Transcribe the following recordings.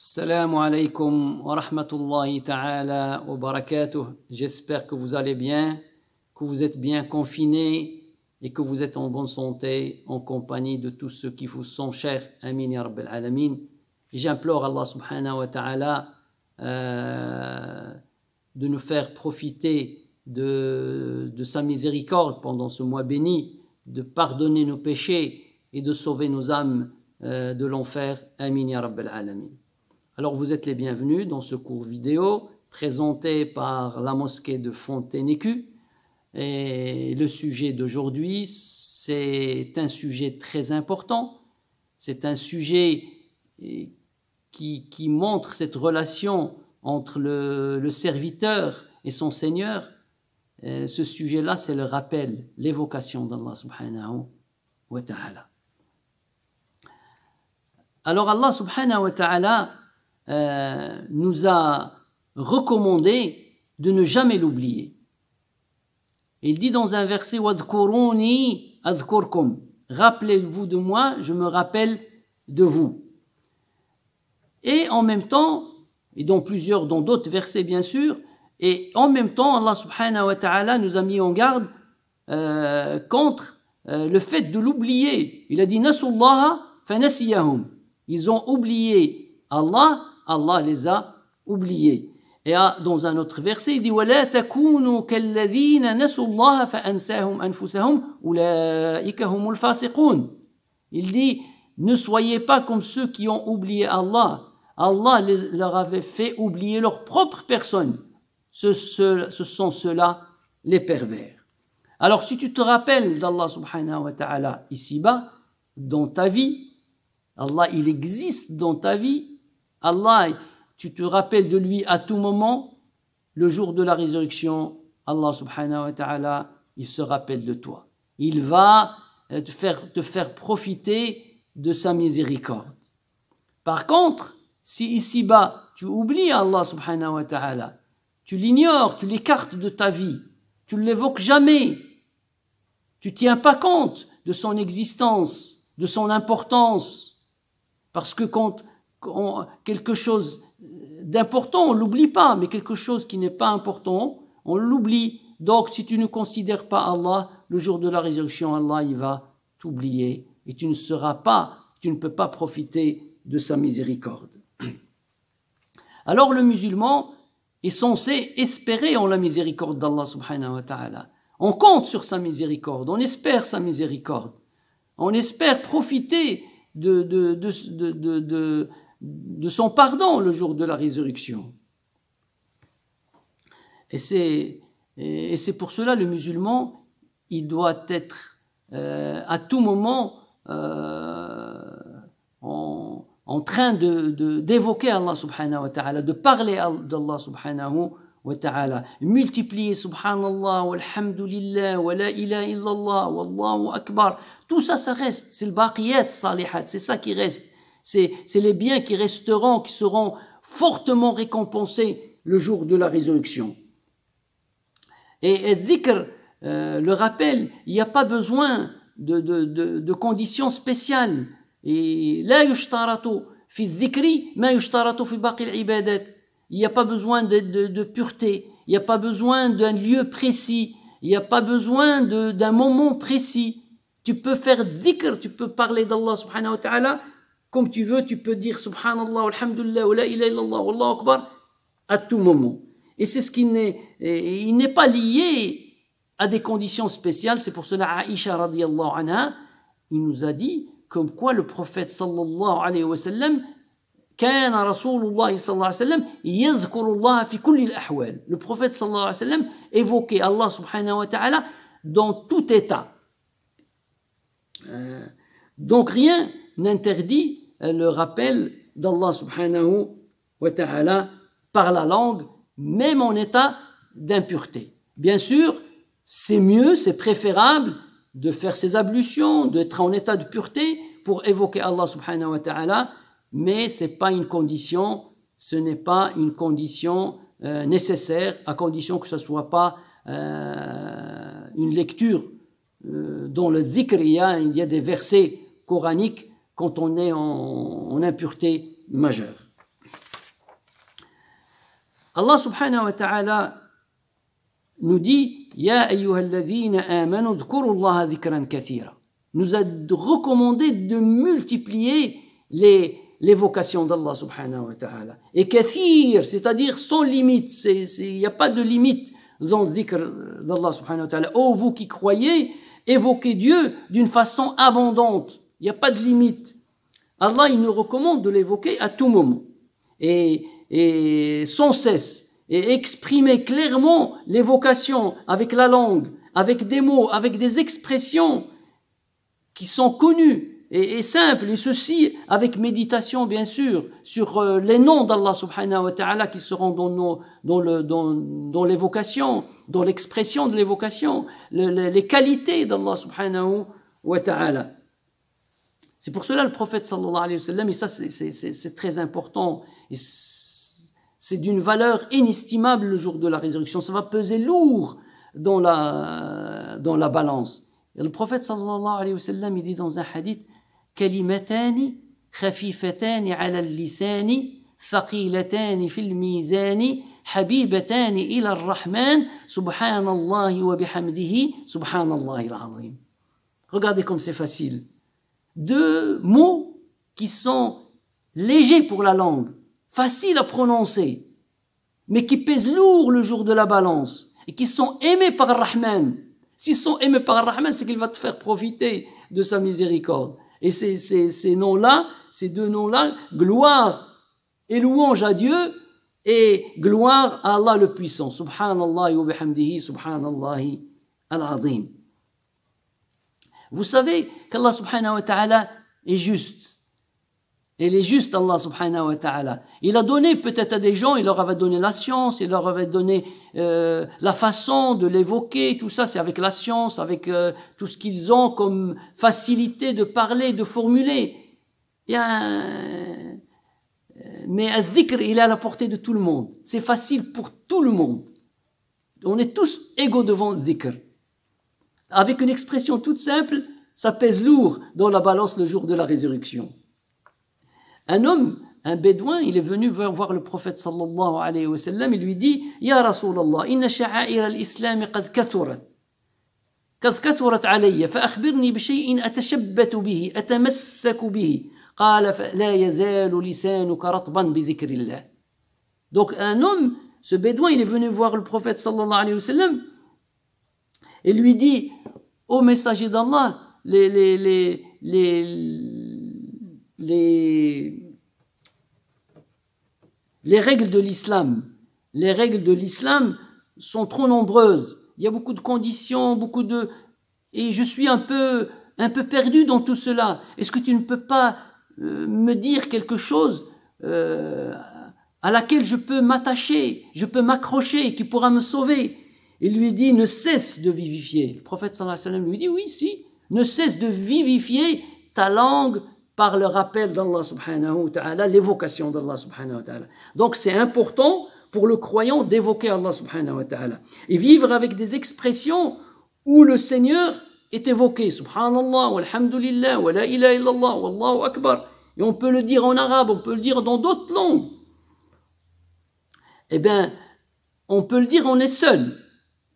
Salam alaikum wa rahmatullahi ta'ala wa barakatuh. J'espère que vous allez bien, que vous êtes bien confinés et que vous êtes en bonne santé en compagnie de tous ceux qui vous sont chers. Amin ya Rabbil Alamin. J'implore Allah subhanahu wa ta'ala euh, de nous faire profiter de, sa miséricorde pendant ce mois béni, de pardonner nos péchés et de sauver nos âmes euh, de l'enfer. Amin ya Rabbil Alamin. Alors vous êtes les bienvenus dans ce cours vidéo présenté par la mosquée de Fontainecu. Et le sujet d'aujourd'hui, c'est un sujet très important. C'est un sujet eh, qui, montre cette relation entre le, serviteur et son Seigneur. ce sujet-là, c'est le rappel, l'évocation d'Allah subhanahu wa ta'ala. Alors Allah subhanahu wa ta'ala euh, nous a recommandé de ne jamais l'oublier. Il dit dans un verset Rappelez-vous de moi, je me rappelle de vous. Et en même temps, et dans plusieurs, dans d'autres versets bien sûr, et en même temps, Allah subhanahu wa ta'ala nous a mis en garde euh, contre euh, le fait de l'oublier. Il a dit Nasullaha Ils ont oublié Allah Allah les a oubliés. Et dans un autre verset, il dit Il dit Ne soyez pas comme ceux qui ont oublié Allah. Allah leur avait fait oublier leur propre personne. Ce, ce sont ceux-là les pervers. Alors si tu te rappelles d'Allah subhanahu wa ta'ala ici-bas, dans ta vie, Allah il existe dans ta vie Allah, tu te rappelles de lui à tout moment, le jour de la résurrection, Allah subhanahu wa ta'ala, il se rappelle de toi. Il va euh, te faire, te faire profiter de sa miséricorde. Par contre, si ici-bas, tu oublies Allah subhanahu wa ta'ala, tu l'ignores, tu l'écartes de ta vie, tu ne l'évoques jamais, tu ne tiens pas compte de son existence, de son importance, parce que quand quelque chose d'important, on l'oublie pas, mais quelque chose qui n'est pas important, on l'oublie. Donc, si tu ne considères pas Allah, le jour de la résurrection, Allah, il va t'oublier et tu ne seras pas, tu ne peux pas profiter de sa miséricorde. Alors, le musulman est censé espérer en la miséricorde d'Allah subhanahu wa ta'ala. On compte sur sa miséricorde, on espère sa miséricorde. On espère profiter de de son pardon le jour de la résurrection. Et c'est, et c'est pour cela le musulman, il doit être euh, à tout moment euh, en, en, train de, d'évoquer Allah subhanahu wa ta'ala, de parler d'Allah subhanahu wa ta'ala, multiplier subhanallah, walhamdulillah, wa la ilaha illallah, wallahu akbar. Tout ça, ça reste, c'est le baqiyat salihat, c'est ça qui reste. C'est les biens qui resteront, qui seront fortement récompensés le jour de la résurrection. Et, et dhikr, euh, le rappel, il n'y a pas besoin de, conditions spéciales. Et fi dhikri, fi Il n'y a pas besoin de, de pureté, il n'y a pas besoin d'un lieu précis, il n'y a pas besoin d'un moment précis. Tu peux faire dhikr, tu peux parler d'Allah subhanahu wa ta'ala comme tu veux, tu peux dire subhanallah, alhamdulillah, la ilaha illallah, Allah akbar à tout moment. Et c'est ce qui n'est, il n'est pas lié à des conditions spéciales. C'est pour cela Aïcha radiallahu anha, il nous a dit comme quoi le prophète sallallahu alayhi wa sallam كان رسول الله صلى الله عليه وسلم يذكر الله في كل الأحوال le prophète sallallahu الله عليه وسلم évoquait Allah subhanahu wa ta'ala dans tout état euh, donc rien n'interdit euh, le rappel d'Allah subhanahu wa ta'ala par la langue, même en état d'impureté. Bien sûr, c'est mieux, c'est préférable de faire ses ablutions, d'être en état de pureté pour évoquer Allah subhanahu wa ta'ala, mais ce n'est pas une condition, ce n'est pas une condition euh, nécessaire, à condition que ce ne soit pas euh, une lecture dont le zikr, il y a des versets coraniques quand on est en, en impureté majeure. Allah subhanahu wa ta'ala nous dit Ya amanu nous a recommandé de multiplier les, les vocations d'Allah subhanahu wa ta'ala. Et kathir, c'est-à-dire sans limite, il n'y a pas de limite dans le dhikr d'Allah subhanahu wa ta'ala. Oh vous qui croyez, évoquez Dieu d'une façon abondante. Il n'y a pas de limite. Allah, il nous recommande de l'évoquer à tout moment et, et sans cesse et exprimer clairement l'évocation avec la langue, avec des mots, avec des expressions qui sont connues et, simples, et ceci avec méditation bien sûr, sur euh, les noms d'Allah subhanahu wa ta'ala qui seront dans, nos, dans, le, dans, l'évocation, dans l'expression de l'évocation, les qualités d'Allah subhanahu wa ta'ala. C'est pour cela le prophète sallallahu alayhi wa sallam, et ça c'est très important, c'est d'une valeur inestimable le jour de la résurrection. Ça va peser lourd dans la, dans la balance. le prophète sallallahu alayhi wa sallam, il dit dans un hadith Kalimatani khafifatani ala lisani thaqilatani fil mizani habibatani ila rahman subhanallah wa bihamdihi subhanallah al-azim. Regardez comme c'est facile. Deux mots qui sont légers pour la langue, faciles à prononcer, mais qui pèsent lourd le jour de la balance et qui sont aimés par Rahman. S'ils sont aimés par Rahman, c'est qu'il va te faire profiter de sa miséricorde. Et ces, ces, ces noms-là, ces deux noms-là, gloire et louange à Dieu et gloire à Allah le puissant. Subhanallah wa bihamdihi, subhanallah al-azim. Vous savez qu'Allah subhanahu wa ta'ala est juste. Il est juste, Allah subhanahu wa ta'ala. Il a donné peut-être à des gens, il leur avait donné la science, il leur avait donné euh, la façon de l'évoquer, tout ça, c'est avec la science, avec euh, tout ce qu'ils ont comme facilité de parler, de formuler. Il y a un... Mais un dhikr, il est à la portée de tout le monde. C'est facile pour tout le monde. On est tous égaux devant le dhikr. Avec une expression toute simple, ça pèse lourd dans la balance le jour de la résurrection. Un homme, un bédouin, il est venu voir le prophète sallallahu alayhi wa sallam, il lui dit Ya Rasulallah, inna sha'air al-islam qad kathurat. قد كثرت علي فأخبرني بشيء atashabbatu bihi, atamassaku bihi. قال la يزال لسانك رطبا بذكر الله Donc un homme, ce bédouin, il est venu voir le prophète sallallahu alayhi wa sallam et lui dit ô messager d'Allah, les, les, les, les, règles de l'islam, les règles de l'islam sont trop nombreuses. Il y a beaucoup de conditions, beaucoup de... Et je suis un peu, un peu perdu dans tout cela. Est-ce que tu ne peux pas euh, me dire quelque chose euh, à laquelle je peux m'attacher, je peux m'accrocher, qui pourra me sauver il lui dit, ne cesse de vivifier. Le prophète sallallahu alayhi wa sallam lui dit, oui, si, ne cesse de vivifier ta langue par le rappel d'Allah subhanahu wa ta'ala, l'évocation d'Allah subhanahu wa ta'ala. Donc c'est important pour le croyant d'évoquer Allah subhanahu wa ta'ala et vivre avec des expressions où le Seigneur est évoqué. Subhanallah, walhamdulillah, wa la ilaha illallah, wallahu akbar. Et on peut le dire en arabe, on peut le dire dans d'autres langues. Eh bien, on peut le dire, on est seul.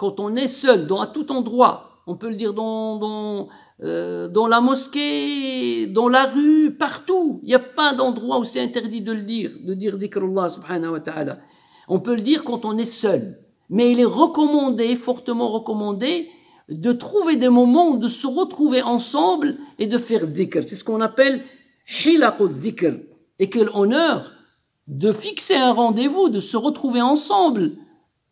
Quand on est seul, dans, à tout endroit, on peut le dire dans, dans, euh, la mosquée, dans la rue, partout. Il n'y a pas d'endroit où c'est interdit de le dire, de dire dhikrullah subhanahu wa ta'ala. On peut le dire quand on est seul. Mais il est recommandé, fortement recommandé, de trouver des moments de se retrouver ensemble et de faire dhikr. C'est ce qu'on appelle hilaqut dhikr. Et quel honneur de fixer un rendez-vous, de se retrouver ensemble.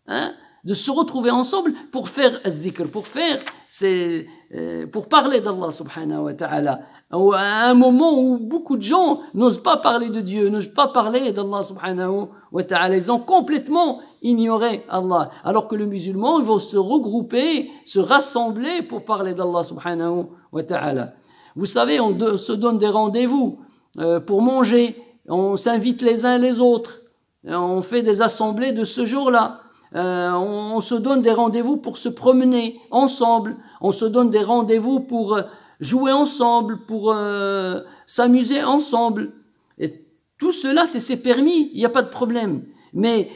Hein? de se retrouver ensemble pour faire dhikr, pour faire c'est euh, pour parler d'Allah subhanahu wa ta'ala. À un moment où beaucoup de gens n'osent pas parler de Dieu, n'osent pas parler d'Allah subhanahu wa ta'ala. Ils ont complètement ignoré Allah. Alors que le musulman, ils vont se regrouper, se rassembler pour parler d'Allah subhanahu wa ta'ala. Vous savez, on se donne des rendez-vous euh, pour manger. On s'invite les uns les autres. On fait des assemblées de ce jour-là. Euh, on, se donne des rendez-vous pour se promener ensemble. On se donne des rendez-vous pour euh, jouer ensemble, pour euh, s'amuser ensemble. Et tout cela, c'est permis, il n'y a pas de problème. Mais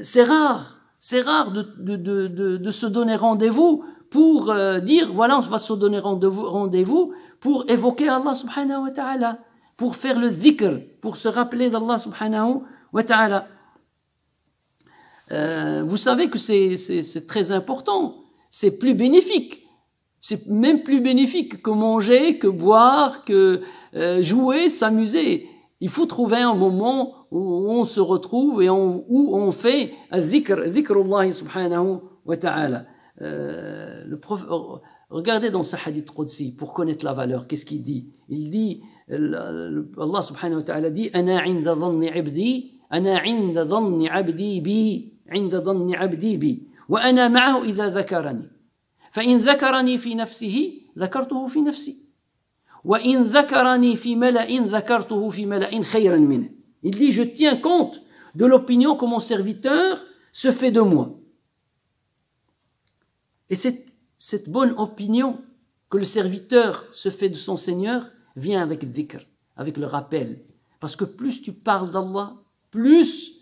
c'est rare, c'est rare de, se donner rendez-vous pour dire, voilà, on va se donner rendez-vous pour évoquer Allah subhanahu wa ta'ala, pour faire le dhikr, pour se rappeler d'Allah subhanahu wa ta'ala. Euh, vous savez que c'est très important, c'est plus bénéfique. C'est même plus bénéfique que manger, que boire, que euh, jouer, s'amuser. Il faut trouver un moment où on se retrouve et où on fait dhikr, Allah subhanahu wa ta'ala. Euh, le regardez dans sa hadith Qudsi pour connaître la valeur. Qu'est-ce qu'il dit Il dit, Allah subhanahu wa ta'ala dit, « Ana inda dhanni abdi, ana il dit, je tiens compte de l'opinion que mon serviteur se fait de moi. Et cette, cette bonne opinion que le serviteur se fait de son Seigneur vient avec le dhikr, avec le rappel. Parce que plus tu parles d'Allah, plus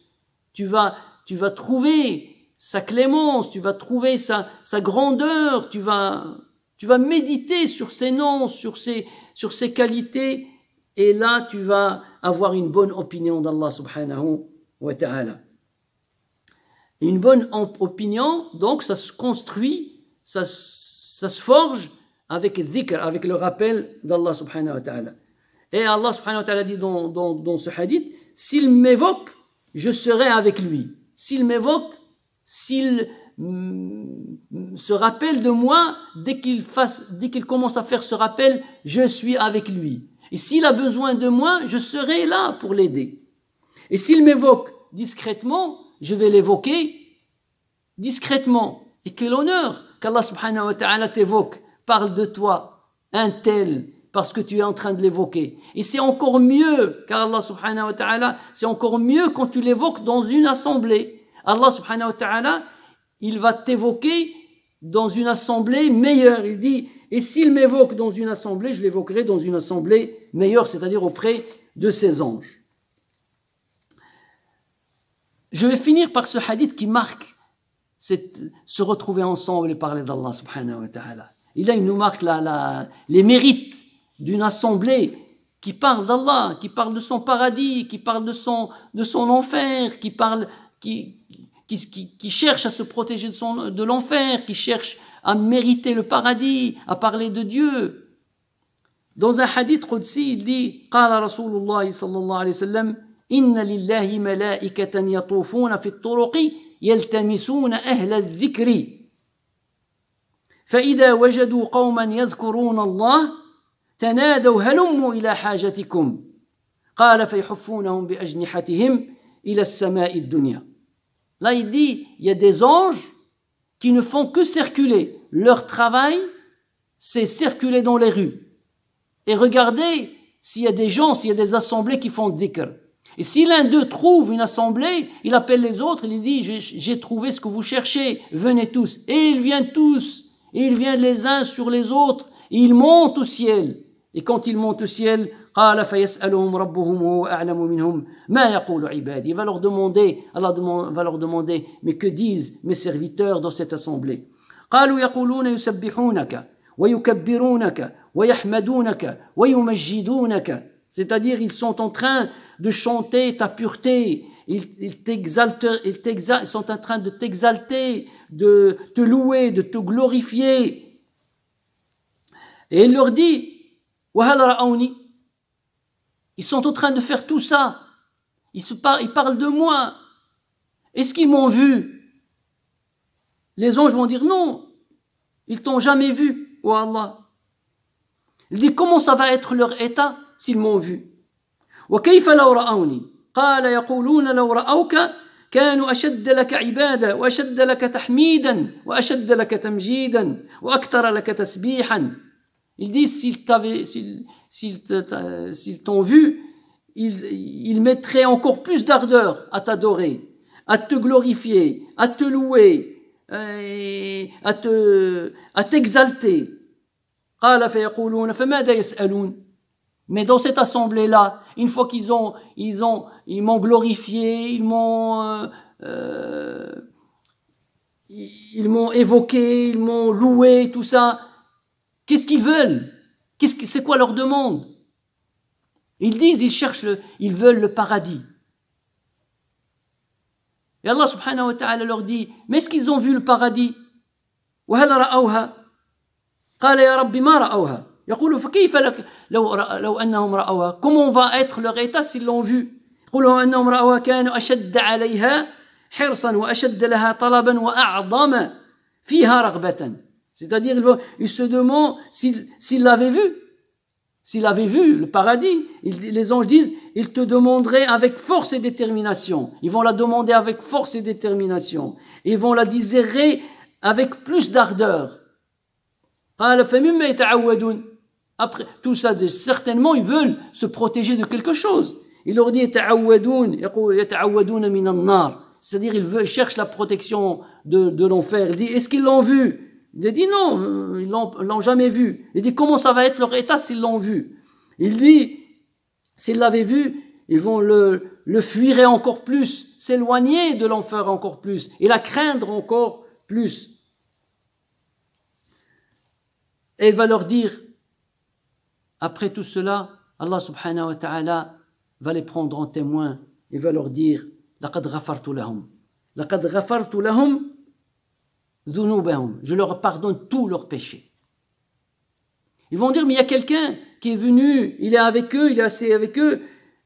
tu vas tu vas trouver sa clémence, tu vas trouver sa, grandeur, tu vas, tu vas méditer sur ses noms, sur ses, sur ses qualités, et là tu vas avoir une bonne opinion d'Allah subhanahu wa ta'ala. Une bonne opinion, donc ça se construit, ça, se forge avec dhikr, avec le rappel d'Allah subhanahu wa ta'ala. Et Allah subhanahu wa ta'ala dit dans ce hadith, s'il m'évoque, je serai avec lui s'il m'évoque, s'il mm, se rappelle de moi, dès qu'il commence à faire ce rappel, je suis avec lui. Et s'il a besoin de moi, je serai là pour l'aider. Et s'il m'évoque discrètement, je vais l'évoquer discrètement. Et quel honneur qu'Allah subhanahu wa ta'ala t'évoque, parle de toi, un tel, parce que tu es en train de l'évoquer. Et c'est encore mieux, car Allah subhanahu wa ta'ala, c'est encore mieux quand tu l'évoques dans une assemblée. Allah subhanahu wa ta'ala, il va t'évoquer dans une assemblée meilleure. Il dit, et s'il m'évoque dans une assemblée, je l'évoquerai dans une assemblée meilleure, c'est-à-dire auprès de ses anges. Je vais finir par ce hadith qui marque se retrouver ensemble et parler d'Allah subhanahu wa ta'ala. Il a, il nous marque les mérites d'une assemblée qui parle d'Allah, qui parle de son paradis, qui parle de son, de son enfer, qui, parle, qui, qui, qui, cherche à se protéger de, son, de l'enfer, qui cherche à mériter le paradis, à parler de Dieu. Dans un hadith Qudsi, il dit قال رسول الله صلى الله عليه وسلم إن لله ملائكة يطوفون في الطرق يلتمسون أهل الذكر فإذا وجدوا قوما يذكرون الله Là, il dit, il y a des anges qui ne font que circuler. Leur travail, c'est circuler dans les rues. Et regardez s'il y a des gens, s'il y a des assemblées qui font dhikr. Et si l'un d'eux trouve une assemblée, il appelle les autres, il dit, j'ai trouvé ce que vous cherchez, venez tous. Et ils viennent tous, et ils viennent les uns sur les autres, ils montent au ciel. Et quand ils montent au ciel, il va leur demander, Allah va leur demander, mais que disent mes serviteurs dans cette assemblée c'est-à-dire ils sont en train de chanter ta pureté, ils, ils sont en train de t'exalter, de te louer, de te glorifier. Et il leur dit, ils sont en train de faire tout ça. Ils, se ils parlent de moi. Est-ce qu'ils m'ont vu Les anges vont dire non. Ils t'ont jamais vu, ô Allah. Il dit comment ça va être leur état s'ils m'ont vu. Ils disent s'ils t'avaient, s'ils, t'ont vu, ils, ils mettraient encore plus d'ardeur à t'adorer, à te glorifier, à te louer, euh, à te, à t'exalter. Mais dans cette assemblée-là, une fois qu'ils ont, ils ont, ils m'ont glorifié, ils m'ont, euh, euh ils m'ont évoqué, ils m'ont loué, tout ça, Qu'est-ce qu'ils veulent C'est quoi leur demande Ils disent, ils cherchent, le, ils veulent le paradis. Et Allah subhanahu wa ta'ala leur dit, mais est-ce qu'ils ont vu le paradis comment comment va être leur état s'ils l'ont vu c'est-à-dire, il, se demande s'il l'avait vu. S'il avait vu le paradis, les anges disent, ils te demanderaient avec force et détermination. Ils vont la demander avec force et détermination. Ils vont la désirer avec plus d'ardeur. Après tout ça, certainement, ils veulent se protéger de quelque chose. Il leur dit, c'est-à-dire, ils cherchent la protection de, de l'enfer. Il dit, est-ce qu'ils l'ont vu il dit non, euh, ils l'ont jamais vu. Il dit comment ça va être leur état s'ils l'ont vu Il dit, s'ils l'avaient vu, ils vont le, fuir encore plus, s'éloigner de l'enfer encore plus, et la craindre encore plus. Et il va leur dire, après tout cela, Allah subhanahu wa ta'ala va les prendre en témoin et va leur dire, tu lahum La Laqad lahum je leur pardonne tous leurs péchés. Ils vont dire, mais il y a quelqu'un qui est venu, il est avec eux, il est assez avec eux.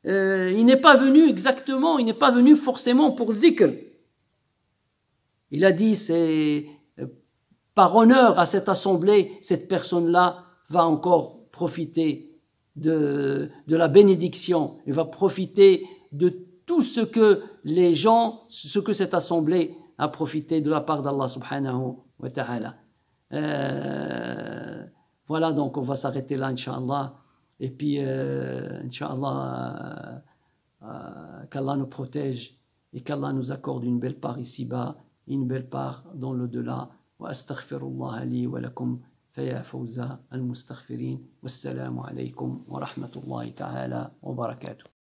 Euh, il n'est pas venu exactement, il n'est pas venu forcément pour dhikr. Il a dit, c'est euh, par honneur à cette assemblée, cette personne-là va encore profiter de, de la bénédiction, il va profiter de tout ce que les gens, ce que cette assemblée à profiter de la part d'Allah subhanahu wa ta'ala. Euh, voilà, donc on va s'arrêter là, Inch'Allah. Et puis, euh, Inch'Allah, euh, euh, qu'Allah nous protège et qu'Allah nous accorde une belle part ici-bas, une belle part dans l'au-delà. wa الله لي ولكم فيا فوز المستغفرين والسلام wa rahmatullahi ta'ala, wa barakatuh.